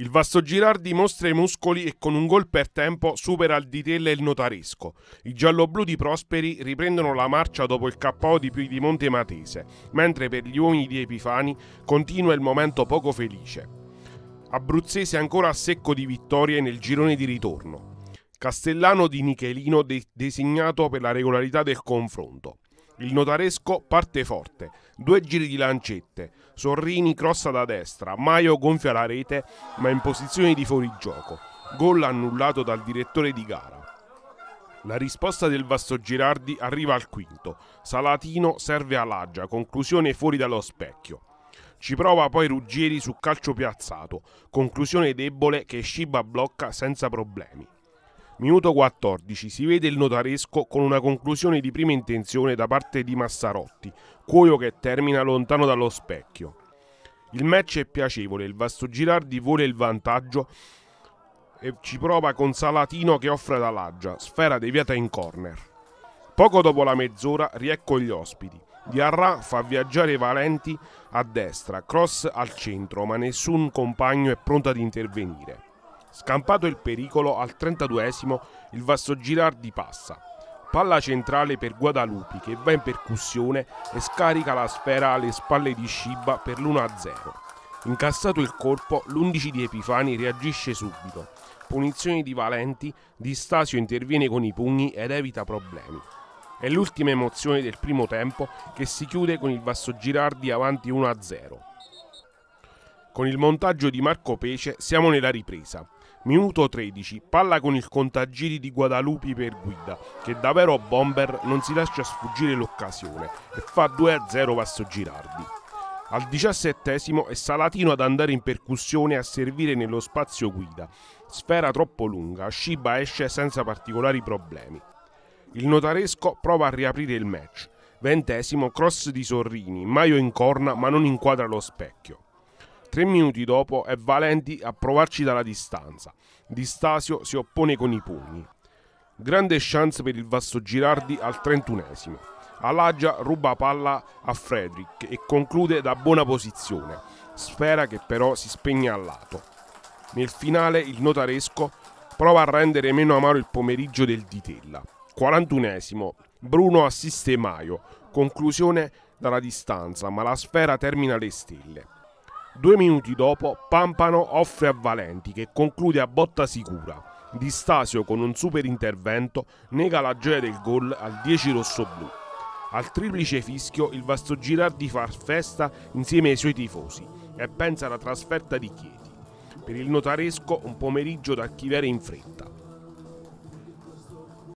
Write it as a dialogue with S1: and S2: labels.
S1: Il Vastogirar mostra i muscoli e con un gol per tempo supera il Ditella e il Notaresco. I gialloblu di Prosperi riprendono la marcia dopo il KO di Piedimonte Matese, mentre per gli uomini di Epifani continua il momento poco felice. Abruzzese ancora a secco di vittorie nel girone di ritorno. Castellano di Michelino de- designato per la regolarità del confronto. Il notaresco parte forte, due giri di lancette, Sorrini crossa da destra, Maio gonfia la rete ma in posizione di fuorigioco, gol annullato dal direttore di gara. La risposta del Vasto Girardi arriva al quinto, Salatino serve a Laggia, conclusione fuori dallo specchio. Ci prova poi Ruggieri su calcio piazzato, conclusione debole che Shiba blocca senza problemi. Minuto 14 si vede il notaresco con una conclusione di prima intenzione da parte di Massarotti, cuoio che termina lontano dallo specchio. Il match è piacevole, il Vasto Girardi vuole il vantaggio e ci prova con Salatino che offre ad Alaggia, sfera deviata in corner. Poco dopo la mezz'ora riecco gli ospiti. Diarra fa viaggiare Valenti a destra, cross al centro, ma nessun compagno è pronto ad intervenire. Scampato il pericolo al 32esimo, il Vasso Girardi passa. Palla centrale per Guadalupi che va in percussione e scarica la sfera alle spalle di Shiba per l'1-0. Incassato il colpo, l'11 di Epifani reagisce subito. Punizioni di Valenti, Di Stasio interviene con i pugni ed evita problemi. È l'ultima emozione del primo tempo che si chiude con il Vasso Girardi avanti 1-0. Con il montaggio di Marco Pece siamo nella ripresa. Minuto 13, palla con il contagiri di Guadalupi per guida, che davvero bomber non si lascia sfuggire l'occasione e fa 2-0 Vasso Girardi. Al diciassettesimo è Salatino ad andare in percussione a servire nello spazio guida. Sfera troppo lunga, Shiba esce senza particolari problemi. Il notaresco prova a riaprire il match. Ventesimo cross di Sorrini, Maio in corna ma non inquadra lo specchio. Tre minuti dopo è Valenti a provarci dalla distanza. Di Stasio si oppone con i pugni. Grande chance per il Vasto Girardi al 31esimo. Alagia ruba palla a Frederick e conclude da buona posizione, sfera che però si spegne a lato. Nel finale il notaresco prova a rendere meno amaro il pomeriggio del Ditella. 41esimo, Bruno assiste Maio, conclusione dalla distanza, ma la sfera termina le stelle. Due minuti dopo Pampano offre a Valenti che conclude a botta sicura. Di Stasio con un super intervento nega la gioia del gol al 10 rossoblù. Al triplice fischio il Vasto Girardi fa festa insieme ai suoi tifosi e pensa alla trasferta di Chieti. Per il notaresco un pomeriggio da archiviare in fretta.